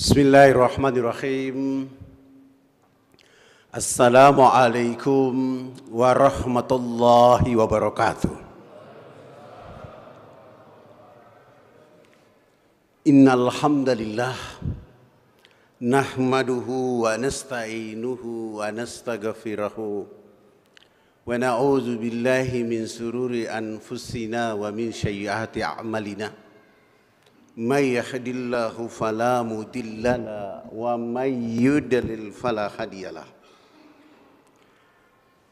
Bismillahirrahmanirrahim. Assalamualaikum warahmatullahi wabarakatuh. Innal hamdalillah nahmaduhu wa nasta'inuhu wa nastaghfiruhu wa na'udzu billahi min sururi anfusina wa min sayyiati a'malina. من يهد الله فلا مضل له ومن يضلل فلا هادي له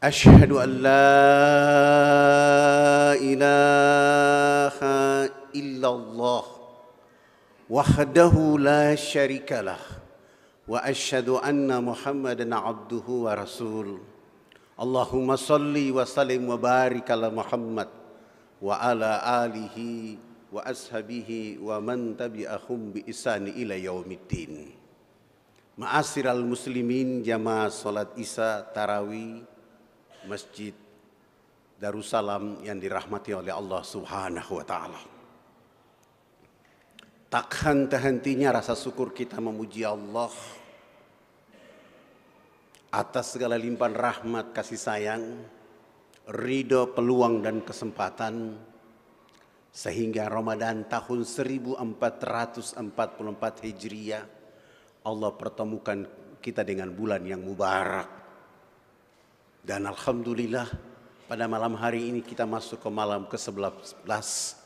أشهد أن لا إله إلا الله وحده لا شريك له وأشهد أن محمدا عبده ورسوله اللهم صل وسلم وبارك على محمد وعلى آله wa ashabihi wa man tabi'ahum bi isani ila yaumiddin. Ma'asyiral muslimin jamaah salat Isya tarawih Masjid Darussalam yang dirahmati oleh Allah Subhanahu wa taala. Tak henti-hentinya rasa syukur kita memuji Allah atas segala limpahan rahmat kasih sayang, ridho peluang dan kesempatan sehingga Ramadan tahun 1444 Hijriah Allah pertemukan kita dengan bulan yang mubarak. Dan Alhamdulillah pada malam hari ini kita masuk ke malam ke-11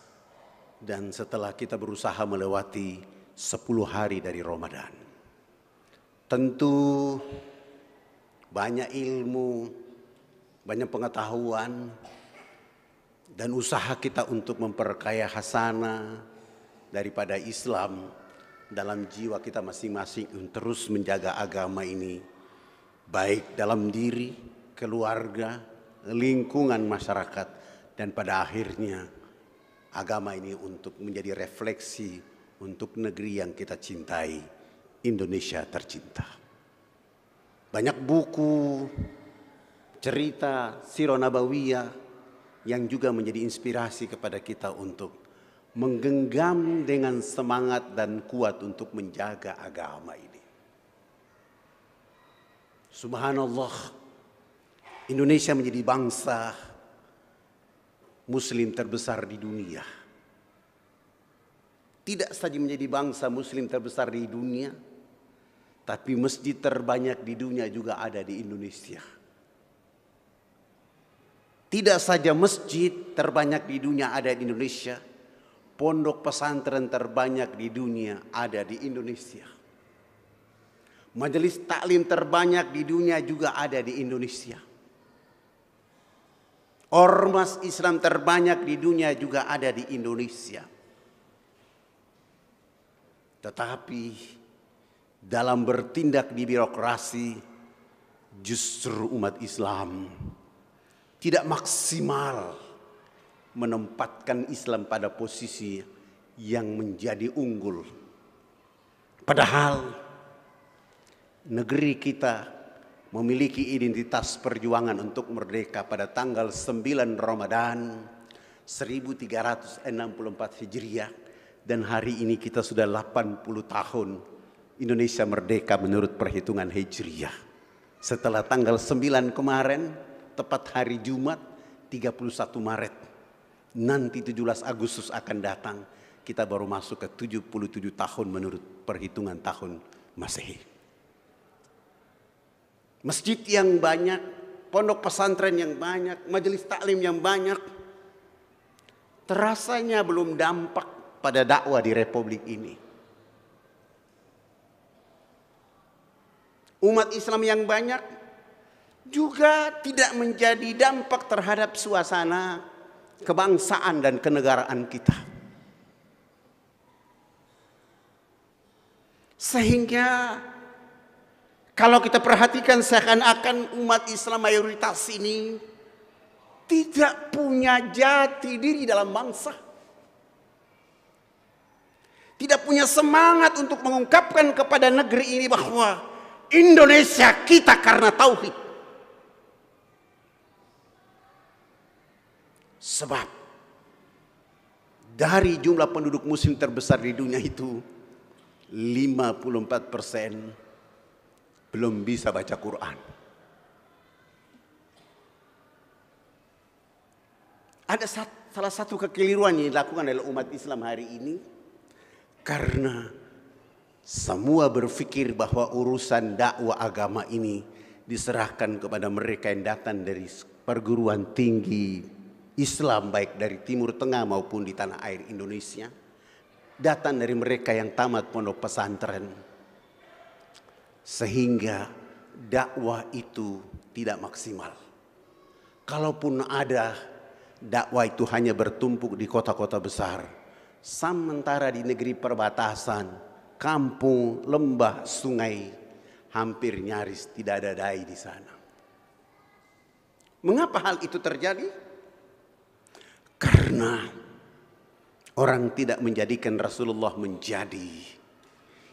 dan setelah kita berusaha melewati 10 hari dari Ramadan. Tentu banyak ilmu, banyak pengetahuan, dan usaha kita untuk memperkaya hasana daripada Islam dalam jiwa kita masing-masing terus menjaga agama ini baik dalam diri, keluarga, lingkungan masyarakat dan pada akhirnya agama ini untuk menjadi refleksi untuk negeri yang kita cintai, Indonesia tercinta. Banyak buku, cerita, siro nabawiyah, yang juga menjadi inspirasi kepada kita untuk menggenggam dengan semangat dan kuat untuk menjaga agama ini. Subhanallah, Indonesia menjadi bangsa muslim terbesar di dunia. Tidak saja menjadi bangsa muslim terbesar di dunia, tapi masjid terbanyak di dunia juga ada di Indonesia. Tidak saja masjid terbanyak di dunia ada di Indonesia, pondok pesantren terbanyak di dunia ada di Indonesia. Majelis taklim terbanyak di dunia juga ada di Indonesia. Ormas Islam terbanyak di dunia juga ada di Indonesia. Tetapi dalam bertindak di birokrasi justru umat Islam tidak maksimal menempatkan Islam pada posisi yang menjadi unggul. Padahal negeri kita memiliki identitas perjuangan untuk merdeka pada tanggal 9 Ramadan 1364 Hijriah dan hari ini kita sudah 80 tahun Indonesia merdeka menurut perhitungan Hijriah. Setelah tanggal 9 kemarin tepat hari Jumat 31 Maret. Nanti 17 Agustus akan datang. Kita baru masuk ke 77 tahun menurut perhitungan tahun Masehi. Masjid yang banyak, pondok pesantren yang banyak, majelis taklim yang banyak. Terasanya belum dampak pada dakwah di republik ini. Umat Islam yang banyak juga tidak menjadi dampak terhadap suasana kebangsaan dan kenegaraan kita. Sehingga kalau kita perhatikan seakan-akan umat Islam mayoritas ini tidak punya jati diri dalam bangsa. Tidak punya semangat untuk mengungkapkan kepada negeri ini bahwa Indonesia kita karena tauhid. Sebab dari jumlah penduduk muslim terbesar di dunia itu 54 persen belum bisa baca Quran. Ada salah satu kekeliruan yang dilakukan oleh umat Islam hari ini karena semua berpikir bahwa urusan dakwah agama ini diserahkan kepada mereka yang datang dari perguruan tinggi, Islam baik dari Timur Tengah maupun di tanah air Indonesia datang dari mereka yang tamat pondok pesantren sehingga dakwah itu tidak maksimal. Kalaupun ada dakwah itu hanya bertumpuk di kota-kota besar. Sementara di negeri perbatasan, kampung, lembah, sungai hampir nyaris tidak ada dai di sana. Mengapa hal itu terjadi? Karena orang tidak menjadikan Rasulullah menjadi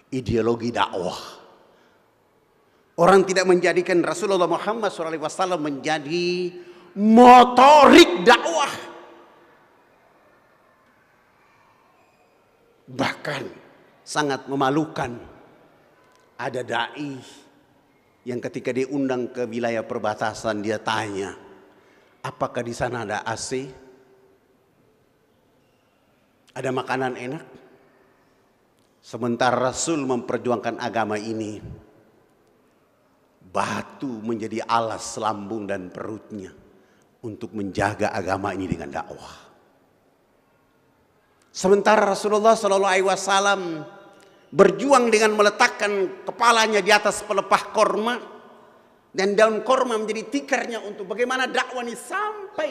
ideologi dakwah. Orang tidak menjadikan Rasulullah Muhammad SAW menjadi motorik dakwah. Bahkan sangat memalukan ada da'i yang ketika diundang ke wilayah perbatasan dia tanya, apakah di sana ada AC? Ada makanan enak. Sementara Rasul memperjuangkan agama ini. Batu menjadi alas lambung dan perutnya. Untuk menjaga agama ini dengan dakwah. Sementara Rasulullah Shallallahu Alaihi Wasallam berjuang dengan meletakkan kepalanya di atas pelepah korma dan daun korma menjadi tikarnya untuk bagaimana dakwah ini sampai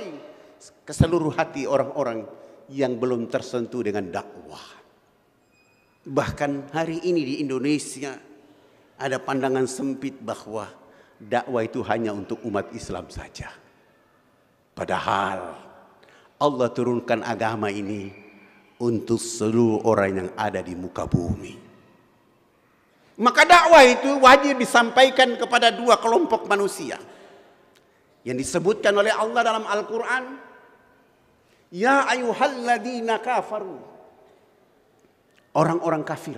ke seluruh hati orang-orang yang belum tersentuh dengan dakwah. Bahkan hari ini di Indonesia ada pandangan sempit bahwa dakwah itu hanya untuk umat Islam saja. Padahal Allah turunkan agama ini untuk seluruh orang yang ada di muka bumi. Maka dakwah itu wajib disampaikan kepada dua kelompok manusia. Yang disebutkan oleh Allah dalam Al-Quran Ya ayuhalladina kafaru. Orang-orang kafir.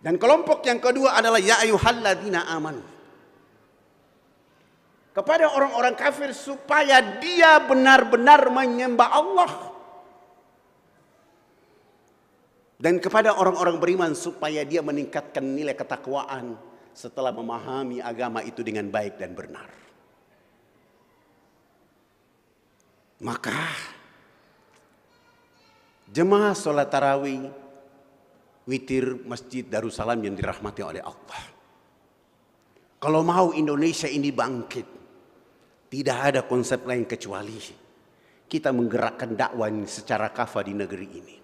Dan kelompok yang kedua adalah ya ayuhalladina amanu. Kepada orang-orang kafir supaya dia benar-benar menyembah Allah. Dan kepada orang-orang beriman supaya dia meningkatkan nilai ketakwaan setelah memahami agama itu dengan baik dan benar. Maka jemaah sholat tarawih witir masjid Darussalam yang dirahmati oleh Allah. Kalau mau Indonesia ini bangkit, tidak ada konsep lain kecuali kita menggerakkan dakwah secara kafah di negeri ini.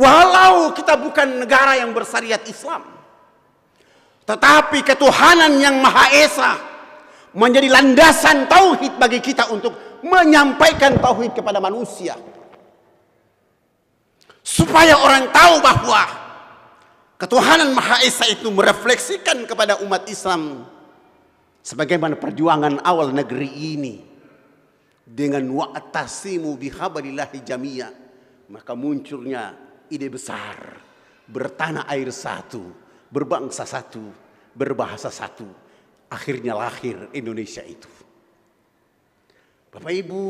Walau kita bukan negara yang bersyariat Islam, tetapi ketuhanan yang Maha Esa menjadi landasan tauhid bagi kita untuk menyampaikan tauhid kepada manusia. Supaya orang tahu bahwa ketuhanan Maha Esa itu merefleksikan kepada umat Islam sebagaimana perjuangan awal negeri ini dengan wa'tasimu bihabalillahi jamia maka munculnya ide besar bertanah air satu berbangsa satu berbahasa satu akhirnya lahir Indonesia itu Bapak Ibu,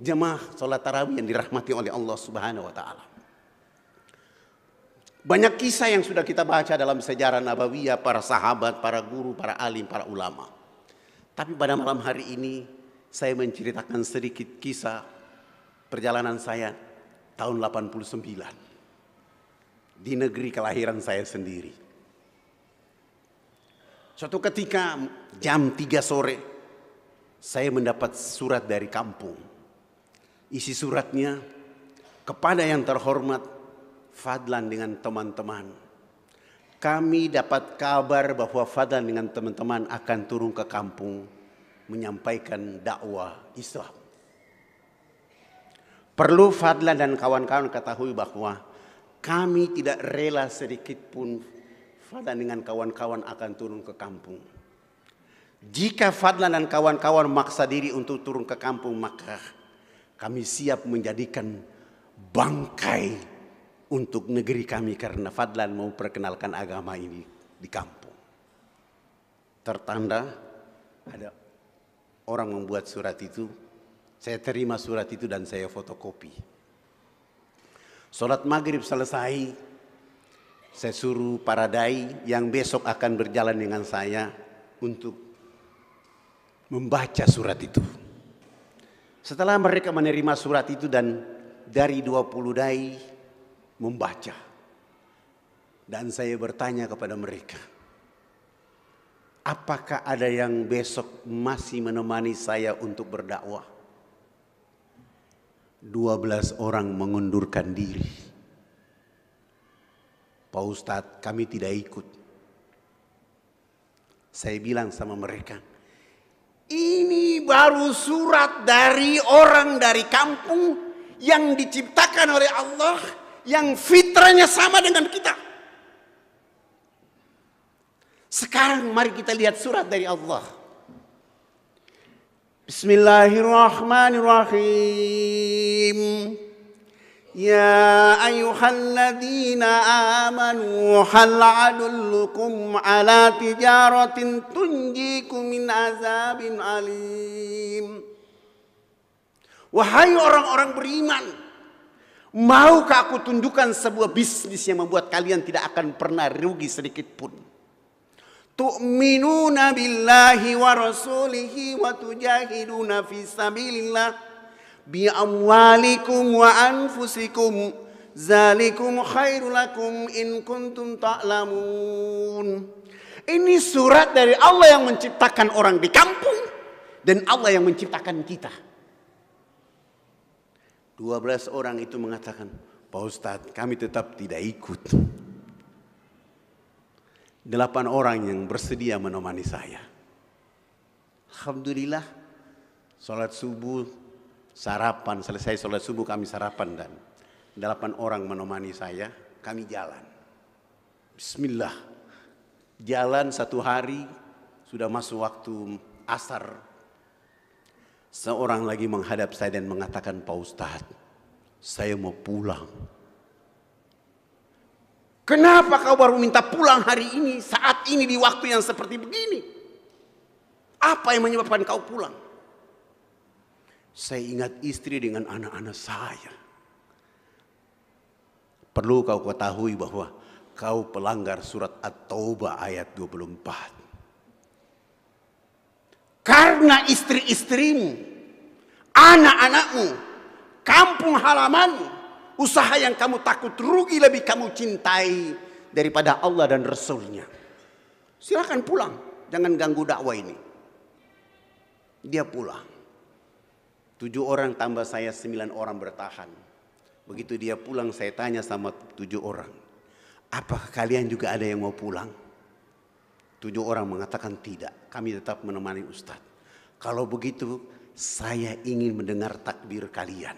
jemaah sholat tarawih yang dirahmati oleh Allah Subhanahu wa taala. Banyak kisah yang sudah kita baca dalam sejarah Nabawiyah, para sahabat, para guru, para alim, para ulama. Tapi pada malam hari ini saya menceritakan sedikit kisah perjalanan saya tahun 89 di negeri kelahiran saya sendiri. Suatu ketika jam 3 sore saya mendapat surat dari kampung. Isi suratnya, kepada yang terhormat Fadlan dengan teman-teman. Kami dapat kabar bahwa Fadlan dengan teman-teman akan turun ke kampung menyampaikan dakwah Islam. Perlu Fadlan dan kawan-kawan ketahui bahwa kami tidak rela sedikit pun Fadlan dengan kawan-kawan akan turun ke kampung jika Fadlan dan kawan-kawan maksa diri untuk turun ke kampung maka kami siap menjadikan bangkai untuk negeri kami karena Fadlan mau perkenalkan agama ini di kampung. Tertanda ada orang membuat surat itu, saya terima surat itu dan saya fotokopi. Sholat maghrib selesai, saya suruh para dai yang besok akan berjalan dengan saya untuk membaca surat itu. Setelah mereka menerima surat itu dan dari 20 dai membaca. Dan saya bertanya kepada mereka, apakah ada yang besok masih menemani saya untuk berdakwah? 12 orang mengundurkan diri. Pak Ustadz kami tidak ikut. Saya bilang sama mereka, ini baru surat dari orang dari kampung yang diciptakan oleh Allah yang fitrahnya sama dengan kita. Sekarang mari kita lihat surat dari Allah. Bismillahirrahmanirrahim. يا أيها الذين آمنوا هل عدلكم على تجارة تنجيكم من عذاب alim. Wahai orang-orang beriman, maukah aku tunjukkan sebuah bisnis yang membuat kalian tidak akan pernah rugi sedikit pun? Tu'minuna billahi wa rasulihi wa tujahiduna fisabilillah bi amwalikum wa anfusikum zalikum khairul lakum in kuntum ta'lamun. Ini surat dari Allah yang menciptakan orang di kampung dan Allah yang menciptakan kita. 12 orang itu mengatakan, Pak Ustadz kami tetap tidak ikut. Delapan orang yang bersedia menemani saya. Alhamdulillah, sholat subuh sarapan, selesai sholat subuh kami sarapan dan delapan orang menemani saya, kami jalan. Bismillah. Jalan satu hari, sudah masuk waktu asar. Seorang lagi menghadap saya dan mengatakan, Pak Ustaz saya mau pulang. Kenapa kau baru minta pulang hari ini, saat ini di waktu yang seperti begini? Apa yang menyebabkan kau pulang? Saya ingat istri dengan anak-anak saya. Perlu kau ketahui bahwa kau pelanggar surat At-Taubah ayat 24. Karena istri-istrimu, anak-anakmu, kampung halaman, usaha yang kamu takut rugi lebih kamu cintai daripada Allah dan Rasulnya. Silahkan pulang, jangan ganggu dakwah ini. Dia pulang. Tujuh orang tambah saya sembilan orang bertahan. Begitu dia pulang saya tanya sama tujuh orang. Apakah kalian juga ada yang mau pulang? Tujuh orang mengatakan tidak. Kami tetap menemani Ustadz. Kalau begitu saya ingin mendengar takbir kalian.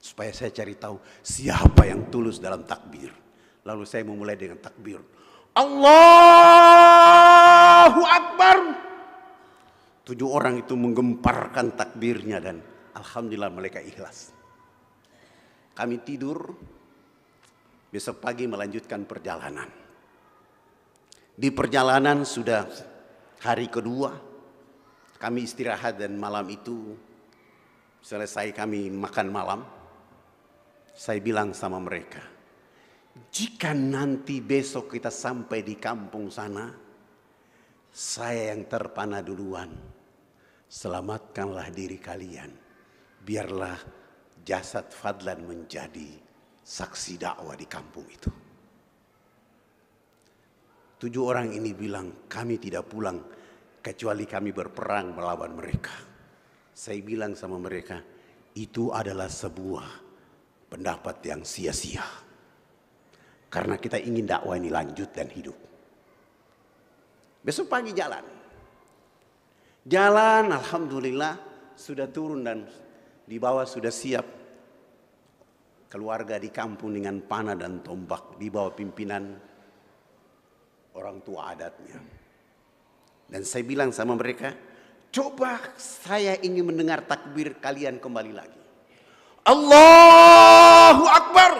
Supaya saya cari tahu siapa yang tulus dalam takbir. Lalu saya memulai dengan takbir. Allahu Akbar. Tujuh orang itu menggemparkan takbirnya dan Alhamdulillah mereka ikhlas. Kami tidur, besok pagi melanjutkan perjalanan. Di perjalanan sudah hari kedua, kami istirahat dan malam itu selesai kami makan malam. Saya bilang sama mereka, jika nanti besok kita sampai di kampung sana, saya yang terpana duluan. Selamatkanlah diri kalian biarlah jasad Fadlan menjadi saksi dakwah di kampung itu. Tujuh orang ini bilang, kami tidak pulang kecuali kami berperang melawan mereka. Saya bilang sama mereka, itu adalah sebuah pendapat yang sia-sia. Karena kita ingin dakwah ini lanjut dan hidup. Besok pagi jalan. Jalan, Alhamdulillah, sudah turun dan di bawah sudah siap keluarga di kampung dengan panah dan tombak di bawah pimpinan orang tua adatnya. Dan saya bilang sama mereka, coba saya ingin mendengar takbir kalian kembali lagi. Allahu Akbar.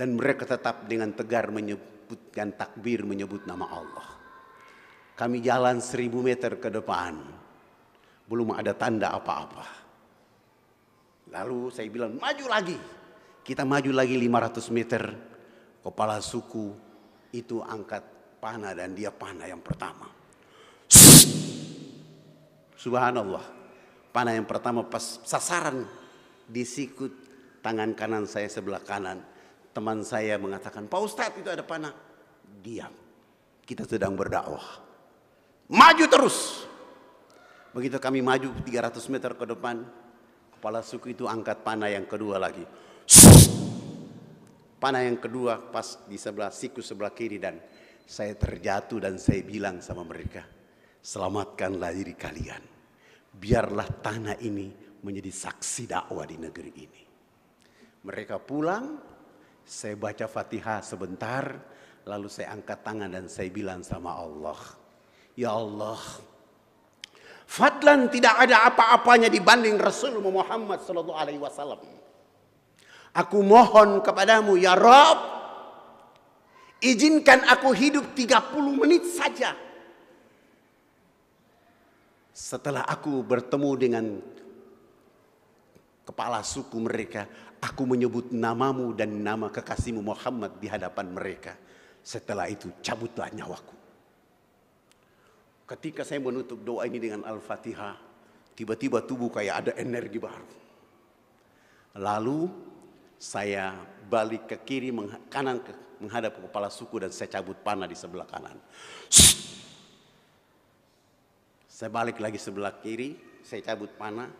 Dan mereka tetap dengan tegar menyebutkan takbir menyebut nama Allah. Kami jalan seribu meter ke depan. Belum ada tanda apa-apa. Lalu saya bilang maju lagi. Kita maju lagi 500 meter. Kepala suku itu angkat panah dan dia panah yang pertama. Subhanallah. Panah yang pertama pas sasaran di sikut tangan kanan saya sebelah kanan. Teman saya mengatakan, Pak Ustadz itu ada panah. Diam. Kita sedang berdakwah. Maju terus. Begitu kami maju 300 meter ke depan, Kepala suku itu angkat panah yang kedua lagi. Panah yang kedua pas di sebelah siku sebelah kiri dan saya terjatuh dan saya bilang sama mereka, selamatkanlah diri kalian. Biarlah tanah ini menjadi saksi dakwah di negeri ini. Mereka pulang, saya baca Fatihah sebentar, lalu saya angkat tangan dan saya bilang sama Allah, "Ya Allah, Fadlan tidak ada apa-apanya dibanding Rasul Muhammad sallallahu alaihi wasallam. Aku mohon kepadamu ya Rob, izinkan aku hidup 30 menit saja. Setelah aku bertemu dengan kepala suku mereka, aku menyebut namamu dan nama kekasihmu Muhammad di hadapan mereka. Setelah itu cabutlah nyawaku. Ketika saya menutup doa ini dengan Al-Fatihah, tiba-tiba tubuh kayak ada energi baru. Lalu saya balik ke kiri, kanan ke, menghadap ke kepala suku dan saya cabut panah di sebelah kanan. Saya balik lagi sebelah kiri, saya cabut panah,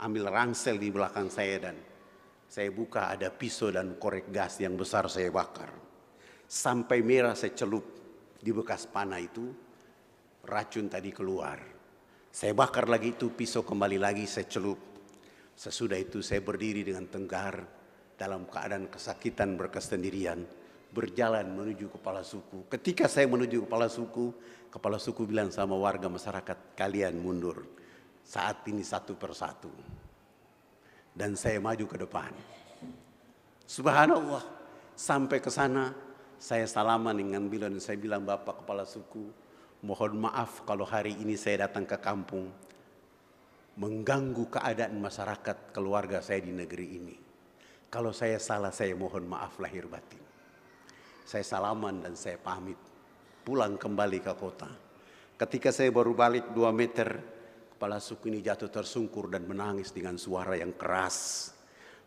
ambil rangsel di belakang saya dan saya buka ada pisau dan korek gas yang besar saya bakar. Sampai merah saya celup di bekas panah itu, racun tadi keluar. Saya bakar lagi itu pisau kembali lagi saya celup. Sesudah itu saya berdiri dengan tenggar dalam keadaan kesakitan berkesendirian. Berjalan menuju kepala suku. Ketika saya menuju kepala suku, kepala suku bilang sama warga masyarakat kalian mundur. Saat ini satu persatu. Dan saya maju ke depan. Subhanallah. Sampai ke sana saya salaman dengan dan Saya bilang Bapak Kepala Suku mohon maaf kalau hari ini saya datang ke kampung mengganggu keadaan masyarakat keluarga saya di negeri ini. Kalau saya salah saya mohon maaf lahir batin. Saya salaman dan saya pamit pulang kembali ke kota. Ketika saya baru balik dua meter, kepala suku ini jatuh tersungkur dan menangis dengan suara yang keras.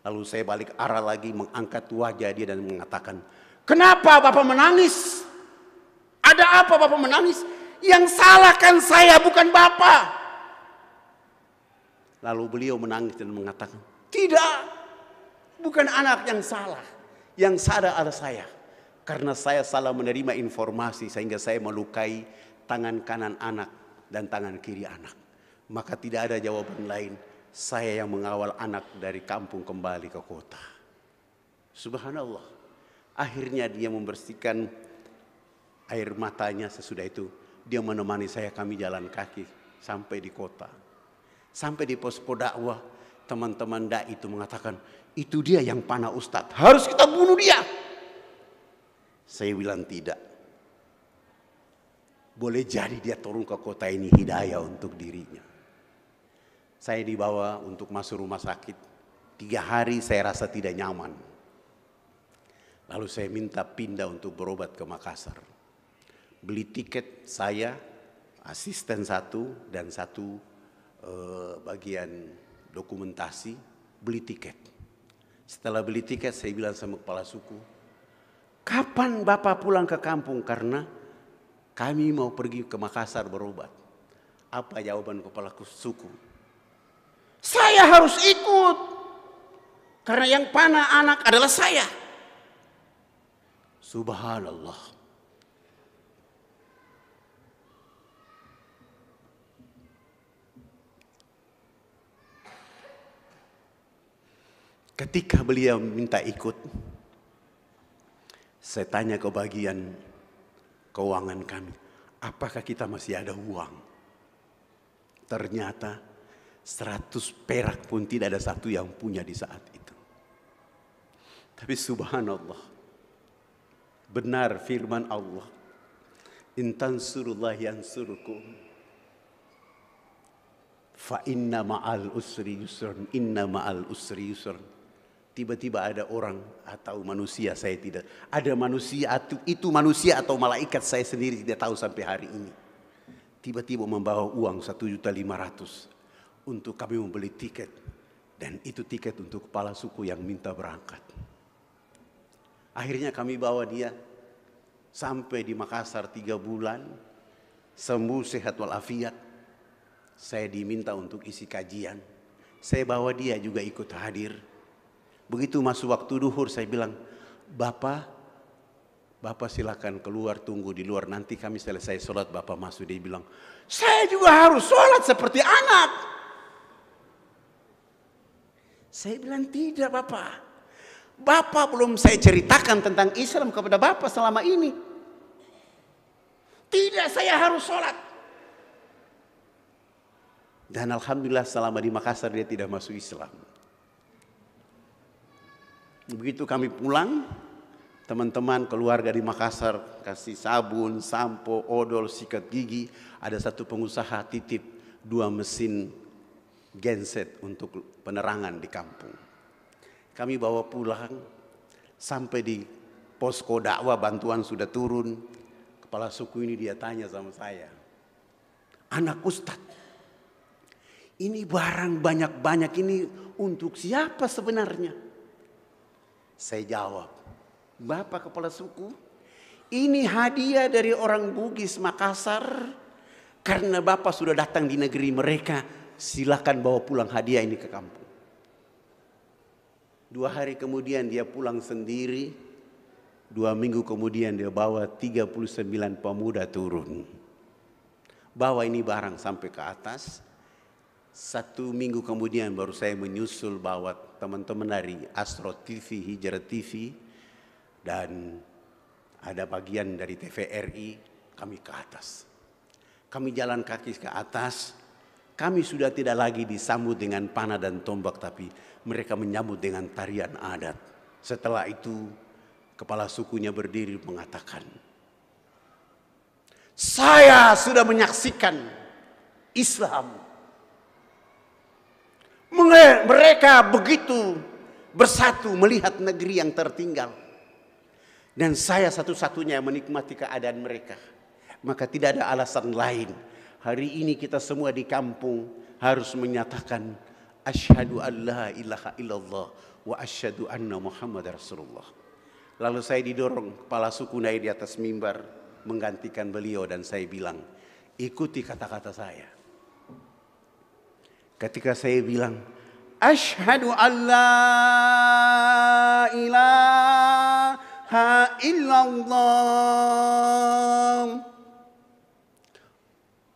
Lalu saya balik arah lagi mengangkat wajah dia dan mengatakan, Kenapa Bapak menangis? Ada apa Bapak menangis? yang salahkan saya bukan Bapak. Lalu beliau menangis dan mengatakan, tidak, bukan anak yang salah. Yang salah adalah saya. Karena saya salah menerima informasi sehingga saya melukai tangan kanan anak dan tangan kiri anak. Maka tidak ada jawaban lain. Saya yang mengawal anak dari kampung kembali ke kota. Subhanallah. Akhirnya dia membersihkan air matanya sesudah itu dia menemani saya kami jalan kaki sampai di kota. Sampai di posko dakwah, teman-teman dai itu mengatakan, itu dia yang panah ustadz, harus kita bunuh dia. Saya bilang tidak. Boleh jadi dia turun ke kota ini hidayah untuk dirinya. Saya dibawa untuk masuk rumah sakit. Tiga hari saya rasa tidak nyaman. Lalu saya minta pindah untuk berobat ke Makassar beli tiket saya, asisten satu dan satu eh, bagian dokumentasi, beli tiket. Setelah beli tiket saya bilang sama kepala suku, kapan Bapak pulang ke kampung karena kami mau pergi ke Makassar berobat. Apa jawaban kepala suku? Saya harus ikut karena yang panah anak adalah saya. Subhanallah. Ketika beliau minta ikut, saya tanya ke bagian keuangan kami, apakah kita masih ada uang? Ternyata 100 perak pun tidak ada satu yang punya di saat itu. Tapi subhanallah, benar firman Allah, Intan surullah yang surukum. Fa inna ma'al usri yusrun, inna ma'al usri yusrun tiba-tiba ada orang atau ah, manusia saya tidak ada manusia atau itu manusia atau malaikat saya sendiri tidak tahu sampai hari ini tiba-tiba membawa uang satu juta lima ratus untuk kami membeli tiket dan itu tiket untuk kepala suku yang minta berangkat akhirnya kami bawa dia sampai di Makassar tiga bulan sembuh sehat walafiat saya diminta untuk isi kajian saya bawa dia juga ikut hadir Begitu masuk waktu duhur saya bilang, Bapak, Bapak silakan keluar tunggu di luar nanti kami selesai sholat Bapak masuk dia bilang saya juga harus sholat seperti anak. Saya bilang tidak Bapak. Bapak belum saya ceritakan tentang Islam kepada Bapak selama ini. Tidak saya harus sholat. Dan Alhamdulillah selama di Makassar dia tidak masuk Islam. Begitu kami pulang, teman-teman keluarga di Makassar kasih sabun, sampo, odol, sikat gigi. Ada satu pengusaha titip dua mesin genset untuk penerangan di kampung. Kami bawa pulang sampai di posko dakwah bantuan sudah turun. Kepala suku ini dia tanya sama saya. Anak ustad, ini barang banyak-banyak ini untuk siapa sebenarnya? Saya jawab, Bapak Kepala Suku, ini hadiah dari orang Bugis Makassar karena Bapak sudah datang di negeri mereka. Silakan bawa pulang hadiah ini ke kampung. Dua hari kemudian dia pulang sendiri. Dua minggu kemudian dia bawa 39 pemuda turun. Bawa ini barang sampai ke atas satu minggu kemudian baru saya menyusul bahwa teman-teman dari Astro TV, Hijrah TV, dan ada bagian dari TVRI, kami ke atas. Kami jalan kaki ke atas, kami sudah tidak lagi disambut dengan panah dan tombak, tapi mereka menyambut dengan tarian adat. Setelah itu, kepala sukunya berdiri mengatakan, saya sudah menyaksikan Islam mereka begitu bersatu melihat negeri yang tertinggal. Dan saya satu-satunya yang menikmati keadaan mereka. Maka tidak ada alasan lain. Hari ini kita semua di kampung harus menyatakan asyhadu an la ilaha illallah wa asyhadu anna Muhammad Rasulullah. Lalu saya didorong kepala suku naik di atas mimbar menggantikan beliau dan saya bilang, ikuti kata-kata saya. Ketika saya bilang, Ashadu an la ilaha illallah.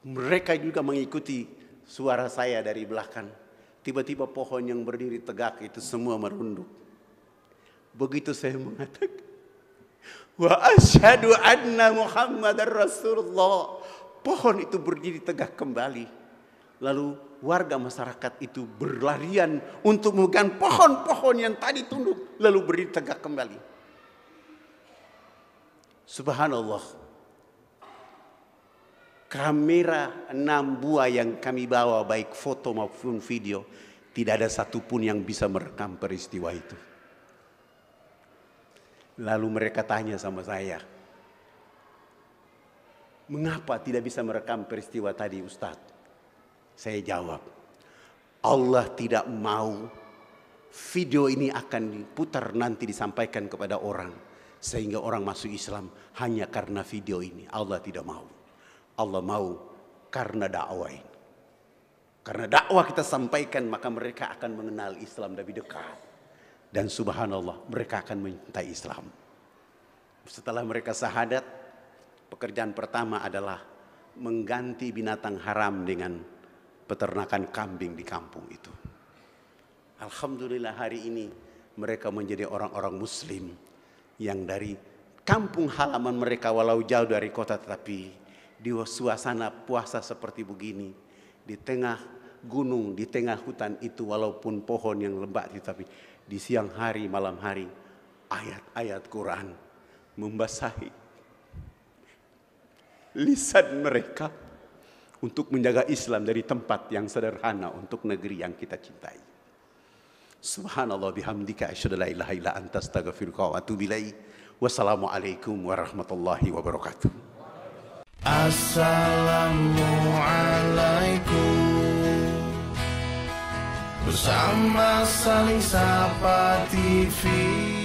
Mereka juga mengikuti suara saya dari belakang. Tiba-tiba pohon yang berdiri tegak itu semua merunduk. Begitu saya mengatakan, Wa ashadu anna Muhammad Rasulullah. Pohon itu berdiri tegak kembali Lalu warga masyarakat itu berlarian untuk memegang pohon-pohon yang tadi tunduk lalu beri tegak kembali. Subhanallah. Kamera enam buah yang kami bawa baik foto maupun video tidak ada satupun yang bisa merekam peristiwa itu. Lalu mereka tanya sama saya, mengapa tidak bisa merekam peristiwa tadi Ustadz? Saya jawab, Allah tidak mau video ini akan diputar nanti disampaikan kepada orang sehingga orang masuk Islam hanya karena video ini. Allah tidak mau. Allah mau karena dakwah ini. Karena dakwah kita sampaikan maka mereka akan mengenal Islam lebih dekat. Dan subhanallah mereka akan mencintai Islam. Setelah mereka sahadat, pekerjaan pertama adalah mengganti binatang haram dengan peternakan kambing di kampung itu. Alhamdulillah hari ini mereka menjadi orang-orang muslim yang dari kampung halaman mereka walau jauh dari kota tetapi di suasana puasa seperti begini di tengah gunung di tengah hutan itu walaupun pohon yang lembab tetapi di siang hari malam hari ayat-ayat Quran membasahi lisan mereka untuk menjaga Islam dari tempat yang sederhana untuk negeri yang kita cintai. Subhanallah bihamdika asyhadu la ilaha illa anta astaghfiruka wa atubu Wassalamualaikum warahmatullahi wabarakatuh. Assalamualaikum Bersama saling sapa TV